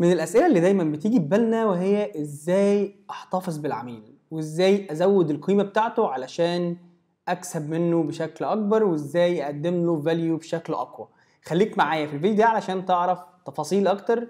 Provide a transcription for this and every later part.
من الاسئله اللي دايما بتيجي ببالنا وهي ازاي احتفظ بالعميل وازاي ازود القيمه بتاعته علشان اكسب منه بشكل اكبر وازاي اقدم له فاليو بشكل اقوى خليك معايا في الفيديو ده علشان تعرف تفاصيل اكتر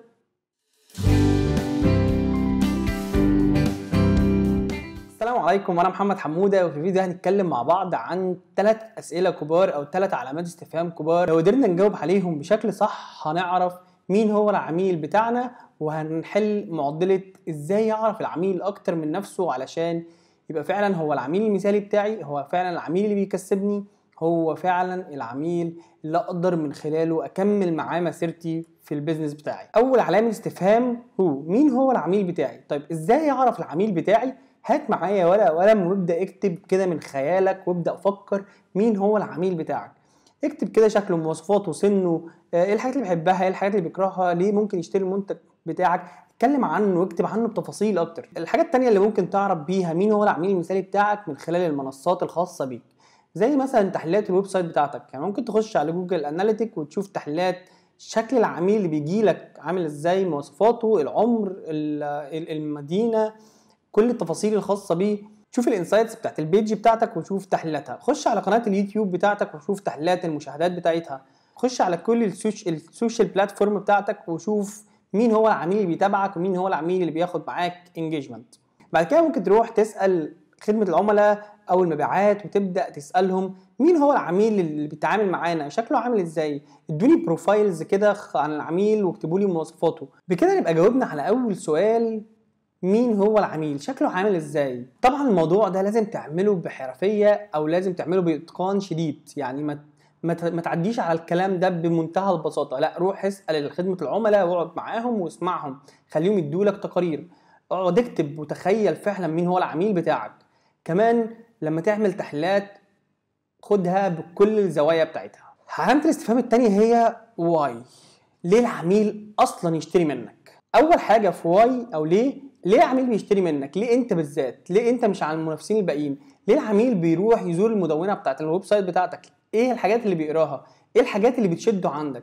السلام عليكم أنا محمد حموده وفي الفيديو ده هنتكلم مع بعض عن ثلاث اسئله كبار او ثلاث علامات استفهام كبار لو قدرنا نجاوب عليهم بشكل صح هنعرف مين هو العميل بتاعنا وهنحل معضله ازاي يعرف العميل اكتر من نفسه علشان يبقى فعلا هو العميل المثالي بتاعي هو فعلا العميل اللي بيكسبني هو فعلا العميل اللي اقدر من خلاله اكمل معاه مسيرتي في البيزنس بتاعي اول علامه استفهام هو مين هو العميل بتاعي طيب ازاي اعرف العميل بتاعي هات معايا ورقه وقلم وابدا اكتب كده من خيالك وابدا فكر مين هو العميل بتاعك اكتب كده شكله مواصفاته سنه آه، ايه الحاجات اللي بيحبها ايه الحاجات اللي بيكرهها ليه ممكن يشتري المنتج بتاعك اتكلم عنه واكتب عنه بتفاصيل اكتر الحاجه التانية اللي ممكن تعرف بيها مين هو العميل المثالي بتاعك من خلال المنصات الخاصه بيك زي مثلا تحليلات الويب سايت بتاعتك يعني ممكن تخش على جوجل اناليتيك وتشوف تحليلات شكل العميل اللي بيجي لك عامل ازاي مواصفاته العمر المدينه كل التفاصيل الخاصه بيه شوف الانسايتس بتاعت البيج بتاعتك وشوف تحليلاتها خش على قناه اليوتيوب بتاعتك وشوف تحليلات المشاهدات بتاعتها خش على كل السوشيال بلاتفورم بتاعتك وشوف مين هو العميل اللي بيتابعك ومين هو العميل اللي بياخد معاك انجيجمنت بعد كده ممكن تروح تسال خدمه العملاء او المبيعات وتبدا تسالهم مين هو العميل اللي بيتعامل معانا شكله عامل ازاي ادوني بروفايلز كده عن العميل واكتبوا لي مواصفاته بكده نبقى جاوبنا على اول سؤال مين هو العميل شكله عامل ازاي طبعا الموضوع ده لازم تعمله بحرفيه او لازم تعمله باتقان شديد يعني ما ما تعديش على الكلام ده بمنتهى البساطه لا روح اسال خدمه العملاء واقعد معاهم واسمعهم خليهم يدوا لك تقارير اقعد اكتب وتخيل فعلا مين هو العميل بتاعك كمان لما تعمل تحليلات خدها بكل الزوايا بتاعتها علامه الاستفهام الثانيه هي واي ليه العميل اصلا يشتري منك اول حاجه في واي او ليه ليه العميل بيشتري منك ليه انت بالذات ليه انت مش على المنافسين الباقيين ليه العميل بيروح يزور المدونه بتاعت الويب سايت بتاعتك ايه الحاجات اللي بيقراها ايه الحاجات اللي بتشده عندك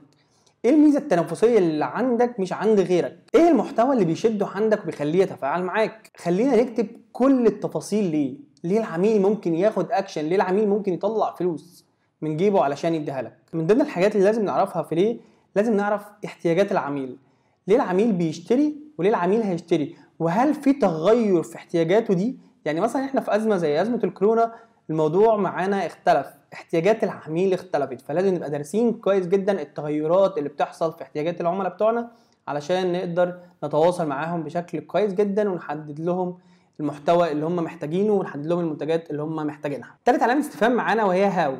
ايه الميزه التنافسيه اللي عندك مش عند غيرك ايه المحتوى اللي بيشده عندك وبيخليه يتفاعل معاك خلينا نكتب كل التفاصيل ليه ليه العميل ممكن ياخد اكشن ليه العميل ممكن يطلع فلوس من جيبه علشان يديها لك من ضمن الحاجات اللي لازم نعرفها في ليه لازم نعرف احتياجات العميل ليه العميل بيشتري وليه العميل هيشتري وهل في تغير في احتياجاته دي يعني مثلا احنا في ازمه زي ازمه الكورونا الموضوع معانا اختلف احتياجات العميل اختلفت فلازم نبقى دارسين كويس جدا التغيرات اللي بتحصل في احتياجات العملاء بتوعنا علشان نقدر نتواصل معاهم بشكل كويس جدا ونحدد لهم المحتوى اللي هم محتاجينه ونحدد لهم المنتجات اللي هم محتاجينها. تالت علامه استفهام معانا وهي هاو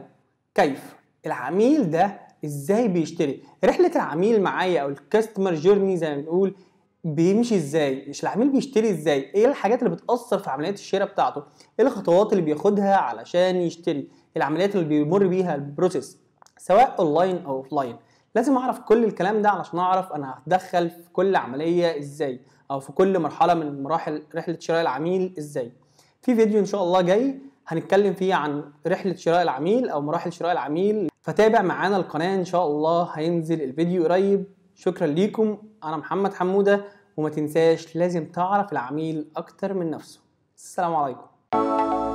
كيف العميل ده ازاي بيشتري رحله العميل معايا او الكاستمر جيرني زي ما بنقول بيمشي ازاي مش العميل بيشتري ازاي ايه الحاجات اللي بتاثر في عمليه الشراء بتاعته ايه الخطوات اللي بياخدها علشان يشتري العمليات اللي بيمر بيها البروسيس سواء اونلاين او اوفلاين لازم اعرف كل الكلام ده علشان اعرف انا هتدخل في كل عمليه ازاي او في كل مرحله من مراحل رحله شراء العميل ازاي في فيديو ان شاء الله جاي هنتكلم فيه عن رحله شراء العميل او مراحل شراء العميل فتابع معانا القناه ان شاء الله هينزل الفيديو قريب شكرا ليكم انا محمد حموده وما تنساش لازم تعرف العميل اكتر من نفسه السلام عليكم